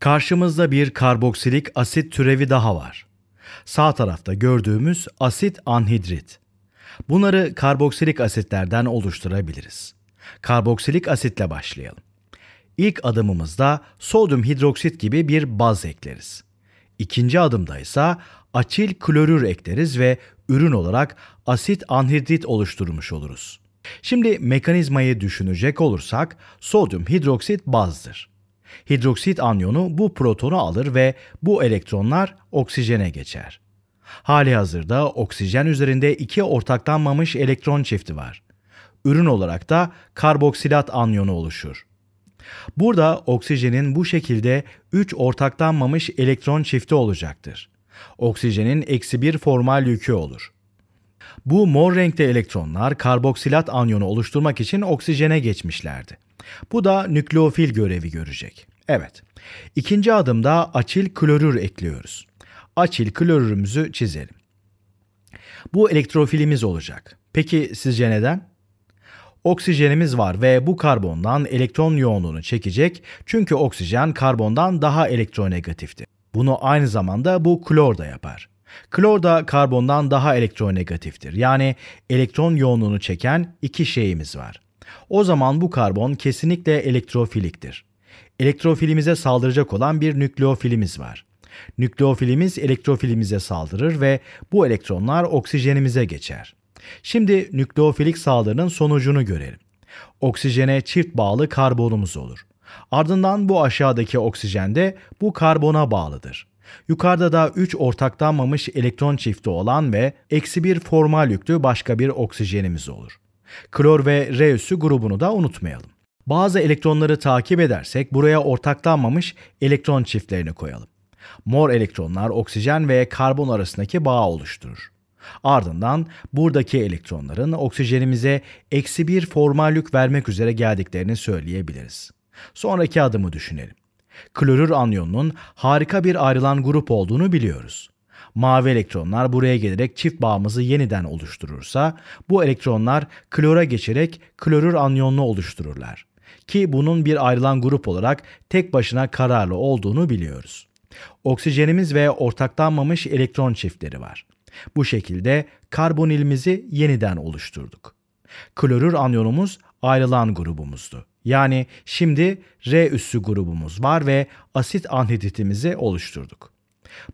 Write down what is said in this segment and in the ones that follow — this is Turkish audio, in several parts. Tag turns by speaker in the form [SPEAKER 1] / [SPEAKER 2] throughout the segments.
[SPEAKER 1] Karşımızda bir karboksilik asit türevi daha var. Sağ tarafta gördüğümüz asit anhidrit. Bunları karboksilik asitlerden oluşturabiliriz. Karboksilik asitle başlayalım. İlk adımımızda sodyum hidroksit gibi bir baz ekleriz. İkinci adımda ise atil klorür ekleriz ve ürün olarak asit anhidrit oluşturmuş oluruz. Şimdi mekanizmayı düşünecek olursak sodyum hidroksit bazdır. Hidroksit anyonu bu protonu alır ve bu elektronlar oksijene geçer. Hali hazırda oksijen üzerinde iki ortaklanmamış elektron çifti var. Ürün olarak da karboksilat anyonu oluşur. Burada oksijenin bu şekilde 3 ortaklanmamış elektron çifti olacaktır. Oksijenin eksi bir formal yükü olur. Bu mor renkte elektronlar karboksilat anyonu oluşturmak için oksijene geçmişlerdi. Bu da nükleofil görevi görecek. Evet. İkinci adımda açil klorür ekliyoruz. Açil klorürümüzü çizelim. Bu elektrofilimiz olacak. Peki sizce neden? Oksijenimiz var ve bu karbondan elektron yoğunluğunu çekecek çünkü oksijen karbondan daha elektronegatifti. Bunu aynı zamanda bu klor da yapar. Klor da karbondan daha elektronegatiftir. Yani elektron yoğunluğunu çeken iki şeyimiz var o zaman bu karbon kesinlikle elektrofiliktir. Elektrofilimize saldıracak olan bir nükleofilimiz var. Nükleofilimiz elektrofilimize saldırır ve bu elektronlar oksijenimize geçer. Şimdi nükleofilik saldırının sonucunu görelim. Oksijene çift bağlı karbonumuz olur. Ardından bu aşağıdaki oksijen de bu karbona bağlıdır. Yukarıda da 3 ortaklanmamış elektron çifti olan ve eksi bir formal yüklü başka bir oksijenimiz olur. Klor ve reüsü grubunu da unutmayalım. Bazı elektronları takip edersek buraya ortaklanmamış elektron çiftlerini koyalım. Mor elektronlar oksijen ve karbon arasındaki bağı oluşturur. Ardından buradaki elektronların oksijenimize eksi bir formal yük vermek üzere geldiklerini söyleyebiliriz. Sonraki adımı düşünelim. Klorür anyonunun harika bir ayrılan grup olduğunu biliyoruz. Mavi elektronlar buraya gelerek çift bağımızı yeniden oluşturursa bu elektronlar klora geçerek klorür anyonunu oluştururlar. Ki bunun bir ayrılan grup olarak tek başına kararlı olduğunu biliyoruz. Oksijenimiz ve ortaklanmamış elektron çiftleri var. Bu şekilde karbonilimizi yeniden oluşturduk. Klorür anyonumuz ayrılan grubumuzdu. Yani şimdi R üssü grubumuz var ve asit anhidritimizi oluşturduk.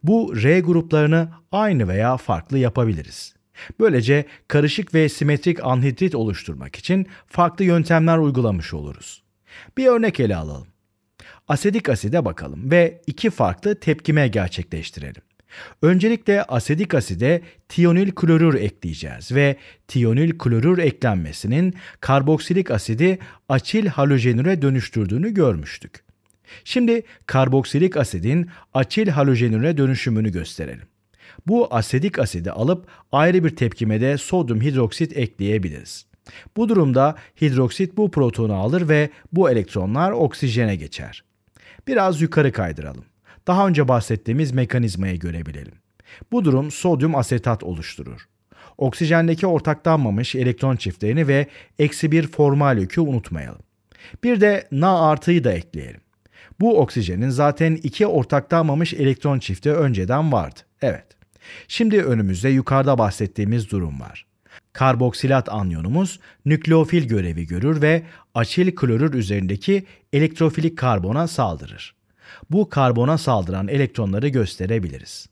[SPEAKER 1] Bu R gruplarını aynı veya farklı yapabiliriz. Böylece karışık ve simetrik anhidrit oluşturmak için farklı yöntemler uygulamış oluruz. Bir örnek ele alalım. Asedik aside bakalım ve iki farklı tepkime gerçekleştirelim. Öncelikle asedik aside tiyonil klorür ekleyeceğiz ve tiyonil klorür eklenmesinin karboksilik asidi açil halojenüre dönüştürdüğünü görmüştük. Şimdi karboksilik asidin atil halojenüre dönüşümünü gösterelim. Bu asetik asidi alıp ayrı bir tepkimede sodyum hidroksit ekleyebiliriz. Bu durumda hidroksit bu protonu alır ve bu elektronlar oksijene geçer. Biraz yukarı kaydıralım. Daha önce bahsettiğimiz mekanizmayı görebilelim. Bu durum sodyum asetat oluşturur. Oksijendeki ortaklanmamış elektron çiftlerini ve eksi bir formal yükü unutmayalım. Bir de Na artıyı da ekleyelim. Bu oksijenin zaten iki ortaklanmamış elektron çifti önceden vardı. Evet. Şimdi önümüzde yukarıda bahsettiğimiz durum var. Karboksilat anyonumuz nükleofil görevi görür ve açil klorür üzerindeki elektrofilik karbona saldırır. Bu karbona saldıran elektronları gösterebiliriz.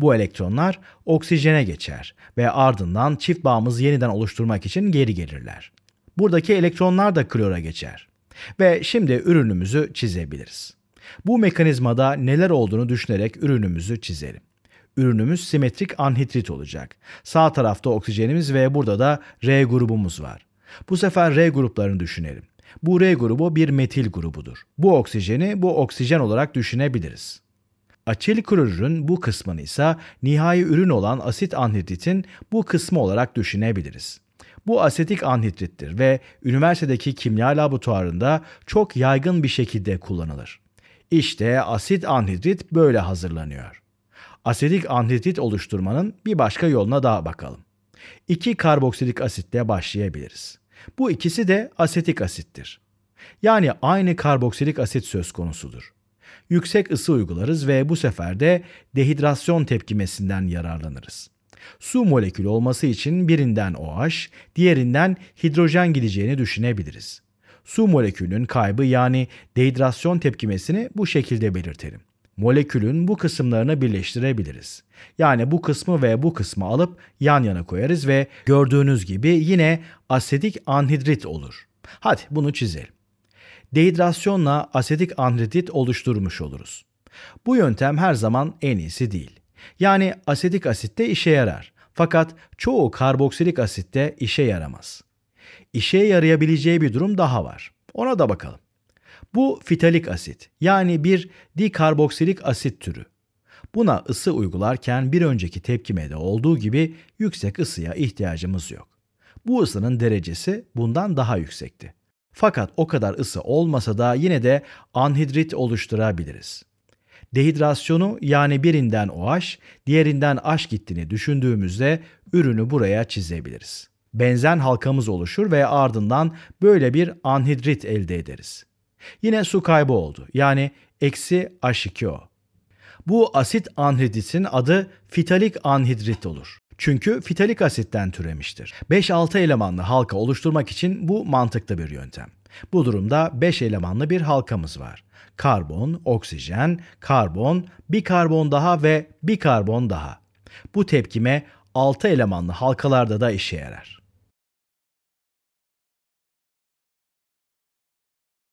[SPEAKER 1] Bu elektronlar oksijene geçer ve ardından çift bağımızı yeniden oluşturmak için geri gelirler. Buradaki elektronlar da klora geçer. Ve şimdi ürünümüzü çizebiliriz. Bu mekanizmada neler olduğunu düşünerek ürünümüzü çizelim. Ürünümüz simetrik anhidrit olacak. Sağ tarafta oksijenimiz ve burada da R grubumuz var. Bu sefer R gruplarını düşünelim. Bu R grubu bir metil grubudur. Bu oksijeni bu oksijen olarak düşünebiliriz. Açil klorürün bu kısmını ise nihai ürün olan asit anhidritin bu kısmı olarak düşünebiliriz. Bu asetik anhidrittir ve üniversitedeki kimya laboratuvarında çok yaygın bir şekilde kullanılır. İşte asit anhidrit böyle hazırlanıyor. Asetik anhidrit oluşturmanın bir başka yoluna daha bakalım. İki karboksilik asitle başlayabiliriz. Bu ikisi de asetik asittir. Yani aynı karboksilik asit söz konusudur. Yüksek ısı uygularız ve bu sefer de dehidrasyon tepkimesinden yararlanırız. Su molekülü olması için birinden OH, diğerinden hidrojen gideceğini düşünebiliriz. Su molekülünün kaybı yani dehidrasyon tepkimesini bu şekilde belirtelim. Molekülün bu kısımlarını birleştirebiliriz. Yani bu kısmı ve bu kısmı alıp yan yana koyarız ve gördüğünüz gibi yine asetik anhidrit olur. Hadi bunu çizelim. Dehidrasyonla asetik anhidrit oluşturmuş oluruz. Bu yöntem her zaman en iyisi değil. Yani asetik asitte işe yarar. Fakat çoğu karboksilik asitte işe yaramaz. İşe yarayabileceği bir durum daha var. Ona da bakalım. Bu fitalik asit yani bir dikarboksilik asit türü. Buna ısı uygularken bir önceki tepkimede olduğu gibi yüksek ısıya ihtiyacımız yok. Bu ısının derecesi bundan daha yüksekti. Fakat o kadar ısı olmasa da yine de anhidrit oluşturabiliriz. Dehidrasyonu yani birinden OH, diğerinden H gittiğini düşündüğümüzde ürünü buraya çizebiliriz. Benzen halkamız oluşur ve ardından böyle bir anhidrit elde ederiz. Yine su kaybı oldu yani eksi H2O. Bu asit anhidritin adı fitalik anhidrit olur. Çünkü fitalik asitten türemiştir. 5-6 elemanlı halka oluşturmak için bu mantıklı bir yöntem. Bu durumda 5 elemanlı bir halkamız var. Karbon, oksijen, karbon, bir karbon daha ve bir karbon daha. Bu tepkime 6 elemanlı halkalarda da işe yarar.